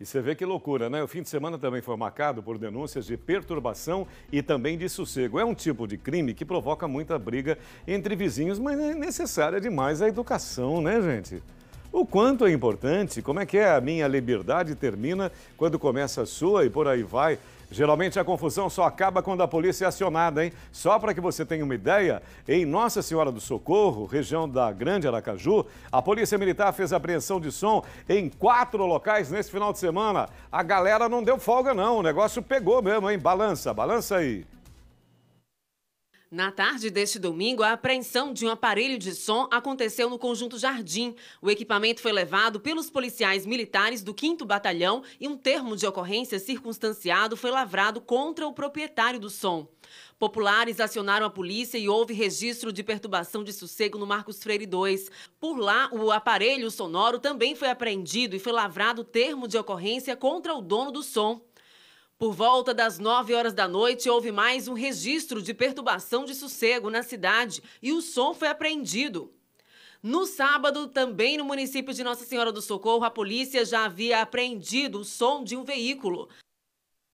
E você vê que loucura, né? O fim de semana também foi marcado por denúncias de perturbação e também de sossego. É um tipo de crime que provoca muita briga entre vizinhos, mas é necessária demais a educação, né, gente? O quanto é importante, como é que é a minha liberdade termina quando começa a sua e por aí vai. Geralmente a confusão só acaba quando a polícia é acionada, hein? Só para que você tenha uma ideia, em Nossa Senhora do Socorro, região da Grande Aracaju, a Polícia Militar fez apreensão de som em quatro locais nesse final de semana. A galera não deu folga, não. O negócio pegou mesmo, hein? Balança, balança aí. Na tarde deste domingo, a apreensão de um aparelho de som aconteceu no Conjunto Jardim. O equipamento foi levado pelos policiais militares do 5 Batalhão e um termo de ocorrência circunstanciado foi lavrado contra o proprietário do som. Populares acionaram a polícia e houve registro de perturbação de sossego no Marcos Freire 2. Por lá, o aparelho sonoro também foi apreendido e foi lavrado termo de ocorrência contra o dono do som. Por volta das 9 horas da noite, houve mais um registro de perturbação de sossego na cidade e o som foi apreendido. No sábado, também no município de Nossa Senhora do Socorro, a polícia já havia apreendido o som de um veículo.